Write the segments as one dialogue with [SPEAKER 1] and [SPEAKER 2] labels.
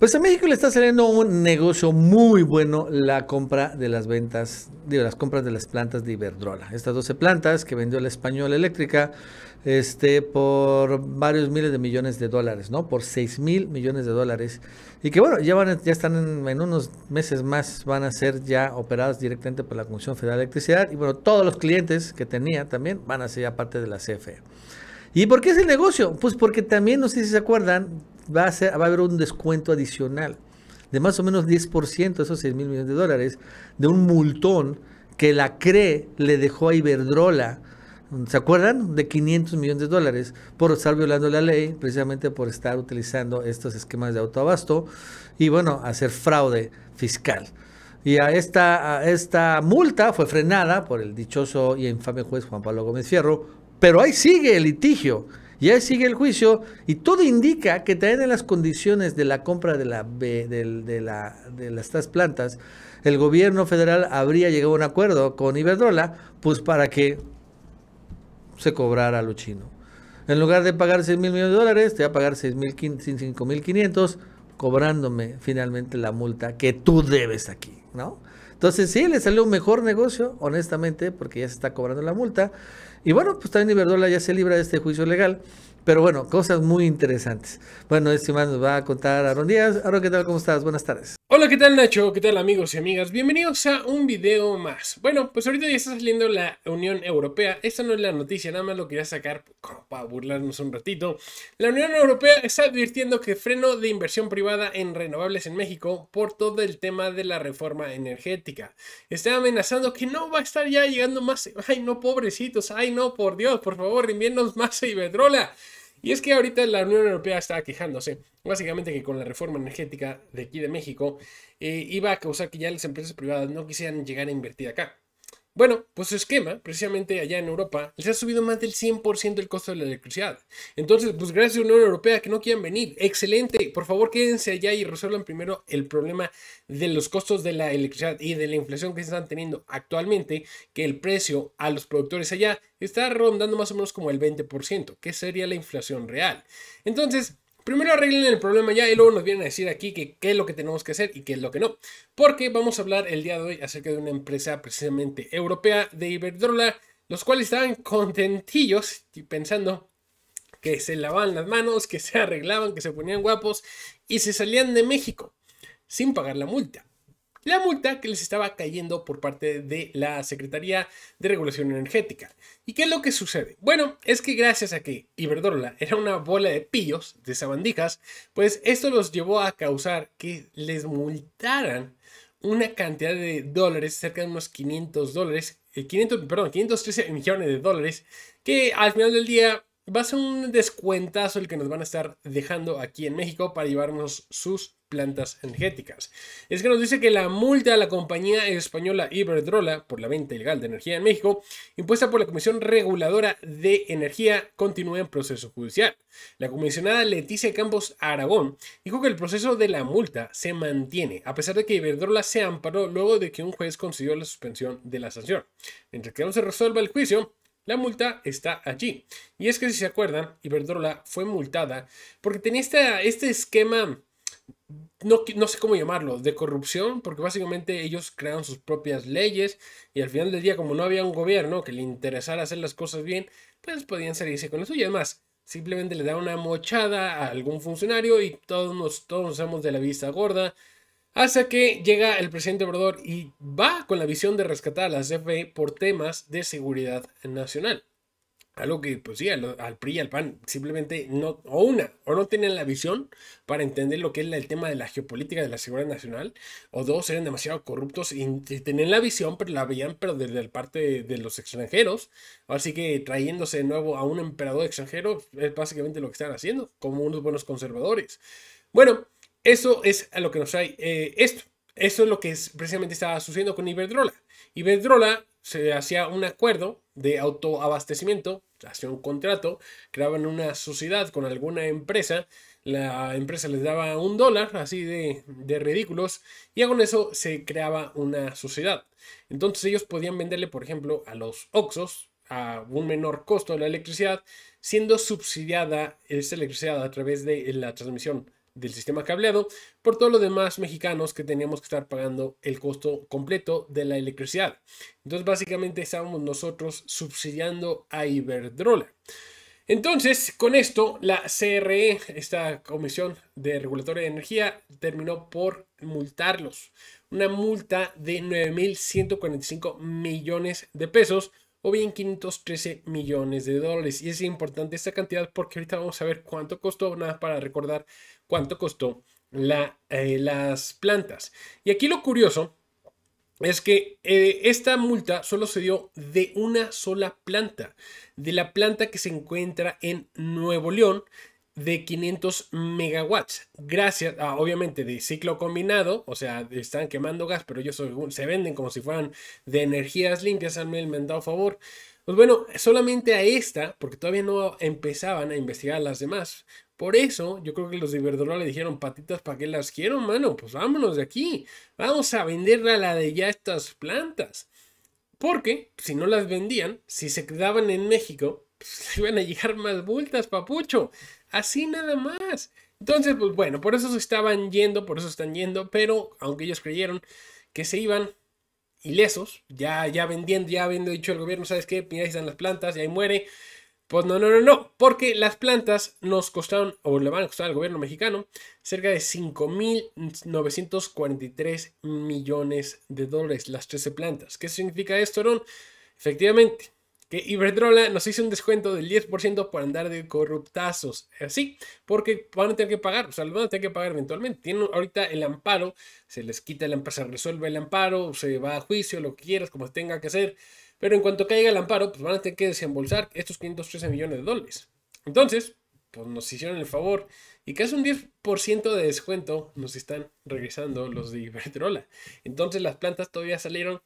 [SPEAKER 1] Pues a México le está saliendo un negocio muy bueno la compra de las ventas, digo, las compras de las plantas de Iberdrola. Estas 12 plantas que vendió la Española Eléctrica este, por varios miles de millones de dólares, ¿no? Por 6 mil millones de dólares. Y que bueno, ya, van, ya están en, en, unos meses más, van a ser ya operadas directamente por la Comisión Federal de Electricidad. Y bueno, todos los clientes que tenía también van a ser ya parte de la CFE. ¿Y por qué es el negocio? Pues porque también, no sé si se acuerdan, va a, haber un descuento adicional de más o menos 10%, esos 6 mil millones de dólares, de un multón que la CRE le dejó a Iberdrola. ¿Se acuerdan? De 500 millones de dólares por estar violando la ley, precisamente por estar utilizando estos esquemas de autoabasto y, bueno, hacer fraude fiscal. Y a esta, a esta multa fue frenada por el dichoso y infame juez Juan Pablo Gómez Fierro, pero ahí sigue el litigio y ahí sigue el juicio y todo indica que también en las condiciones de la compra de, la, de, estas plantas, el gobierno federal habría llegado a un acuerdo con Iberdrola, pues para que se cobrara lo chino. En lugar de pagar 6 mil millones de dólares, te va a pagar 6 mil, 5 mil 500, cobrándome finalmente la multa que tú debes aquí, ¿no? Entonces sí, le salió un mejor negocio, honestamente, porque ya se está cobrando la multa. Y bueno, pues también Iberdrola ya se libra de este juicio legal. Pero bueno, cosas muy interesantes. Bueno, este más nos va a contar Aaron Díaz. Aaron, ¿qué tal? ¿Cómo estás? Buenas tardes.
[SPEAKER 2] Hola, ¿qué tal Nacho? ¿Qué tal amigos y amigas? Bienvenidos a un video más. Bueno, pues ahorita ya está saliendo la Unión Europea. Esta no es la noticia, nada más lo quería sacar para burlarnos un ratito. La Unión Europea está advirtiendo que freno de inversión privada en renovables en México por todo el tema de la reforma energética. Está amenazando que no va a estar ya llegando más... Ay, no, pobrecitos. Ay, no, por Dios, por favor, envíennos más a Iberdrola. Y es que ahorita la Unión Europea está quejándose, básicamente que con la reforma energética de aquí de México, eh, iba a causar que ya las empresas privadas no quisieran llegar a invertir acá. Bueno, pues su esquema, precisamente allá en Europa, les ha subido más del 100% el costo de la electricidad. Entonces, pues gracias a la Unión Europea que no quieran venir. Excelente, por favor quédense allá y resuelvan primero el problema de los costos de la electricidad y de la inflación que se están teniendo actualmente, que el precio a los productores allá está rondando más o menos como el 20%, que sería la inflación real. Entonces, Primero arreglen el problema ya y luego nos vienen a decir aquí que qué es lo que tenemos que hacer y qué es lo que no. Porque vamos a hablar el día de hoy acerca de una empresa precisamente europea de Iberdrola, los cuales estaban contentillos y pensando que se lavaban las manos, que se arreglaban, que se ponían guapos y se salían de México sin pagar la multa la multa que les estaba cayendo por parte de la Secretaría de Regulación Energética. ¿Y qué es lo que sucede? Bueno, es que gracias a que Iberdrola era una bola de pillos, de sabandijas, pues esto los llevó a causar que les multaran una cantidad de dólares, cerca de unos 500 dólares, 500, eh, perdón, 513 millones de dólares, que al final del día va a ser un descuentazo el que nos van a estar dejando aquí en México para llevarnos sus plantas energéticas. Es que nos dice que la multa a la compañía española Iberdrola por la venta ilegal de energía en México, impuesta por la Comisión Reguladora de Energía, continúa en proceso judicial. La comisionada Leticia Campos Aragón dijo que el proceso de la multa se mantiene, a pesar de que Iberdrola se amparó luego de que un juez concedió la suspensión de la sanción. Mientras que no se resuelva el juicio, la multa está allí. Y es que si se acuerdan, Iberdrola fue multada porque tenía este esquema no, sé cómo llamarlo, de corrupción, porque básicamente ellos crearon sus propias leyes y al final del día, como no había un gobierno que le interesara hacer las cosas bien, pues podían salirse con eso y además simplemente le da una mochada a algún funcionario y todos nos, todos nos de la vista gorda. Hasta que llega el presidente Obrador y va con la visión de rescatar a la CFE por temas de seguridad nacional. Algo que, pues sí, al, PRI y al PAN simplemente no, o una, o no tienen la visión para entender lo que es el tema de la geopolítica de la seguridad nacional, o dos, eran demasiado corruptos y, tenían la visión, pero la veían, pero desde la parte de, los extranjeros. Así que trayéndose de nuevo a un emperador extranjero es básicamente lo que están haciendo, como unos buenos conservadores. Bueno, eso es a lo que nos trae eh, esto. Eso es lo que es, precisamente estaba sucediendo con Iberdrola. Iberdrola se hacía un acuerdo de autoabastecimiento, hacían un contrato, creaban una sociedad con alguna empresa, la empresa les daba un dólar, así de, ridículos, y con eso se creaba una sociedad. Entonces ellos podían venderle, por ejemplo, a los Oxos, a un menor costo de la electricidad, siendo subsidiada esa electricidad a través de la transmisión del sistema cableado por todos los demás mexicanos que teníamos que estar pagando el costo completo de la electricidad. Entonces básicamente estábamos nosotros subsidiando a Iberdrola. Entonces, con esto, la CRE, esta Comisión de Regulatoria de Energía, terminó por multarlos. Una multa de 9.145 millones de pesos o bien 513 millones de dólares. Y es importante esta cantidad porque ahorita vamos a ver cuánto costó, nada para recordar cuánto costó la, eh, las plantas. Y aquí lo curioso es que eh, esta multa solo se dio de una sola planta, de la planta que se encuentra en Nuevo León, de 500 megawatts, gracias a, ah, obviamente de ciclo combinado, o sea, están quemando gas, pero ellos se venden como si fueran de energías limpias, me han dado favor. Pues bueno, solamente a esta, porque todavía no empezaban a investigar las demás. Por eso, yo creo que los de Iberdrola le dijeron, patitas, ¿para que las quiero, mano? Pues vámonos de aquí. Vamos a venderla a la de ya estas plantas. Porque si no las vendían, si se quedaban en México, pues, iban a llegar más bultas, papucho. Así nada más. Entonces, pues bueno, por eso se estaban yendo, por eso están yendo, pero aunque ellos creyeron que se iban ilesos, ya, ya vendiendo, ya habiendo dicho el gobierno, ¿sabes qué? Mira, ahí están las plantas y ahí muere. Pues no, no, no, no, porque las plantas nos costaron, o le van a costar al gobierno mexicano, cerca de 5.943 millones de dólares, las 13 plantas. ¿Qué significa esto, Ron? Efectivamente, que Iberdrola nos hizo un descuento del 10% por andar de corruptazos. Así, porque van a tener que pagar, o sea, lo van a tener que pagar eventualmente. Tienen ahorita el amparo, se les quita el amparo, se resuelve el amparo, se va a juicio, lo que quieras, como tenga que hacer. Pero en cuanto caiga el amparo, pues van a tener que desembolsar estos 513 millones de dólares. Entonces, pues nos hicieron el favor y casi un 10% de descuento nos están regresando los de Iberdrola. Entonces las plantas todavía salieron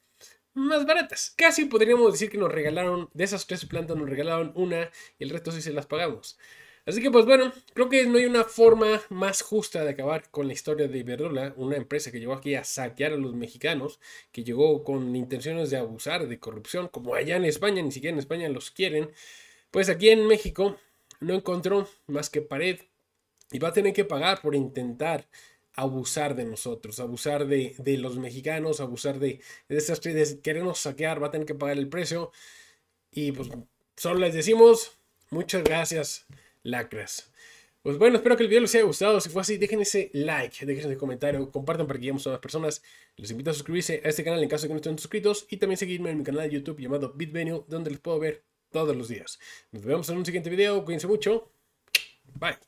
[SPEAKER 2] más baratas. Casi podríamos decir que nos regalaron, de esas tres plantas nos regalaron una y el resto sí se las pagamos. Así que pues bueno, creo que no hay una forma más justa de acabar con la historia de Iberdrola, una empresa que llegó aquí a saquear a los mexicanos, que llegó con intenciones de abusar de corrupción, como allá en España, ni siquiera en España los quieren. Pues aquí en México no encontró más que pared y va a tener que pagar por intentar abusar de nosotros, abusar de, los mexicanos, abusar de, de esas de querernos saquear, va a tener que pagar el precio. Y pues solo les decimos, muchas gracias, lacras. Pues bueno, espero que el video les haya gustado. Si fue así, dejen ese like, dejen ese comentario, compartan para que lleguemos a más personas. Les invito a suscribirse a este canal en caso de que no estén suscritos y también seguirme en mi canal de YouTube llamado BitVenue, donde les puedo ver todos los días. Nos vemos en un siguiente video. Cuídense mucho. Bye.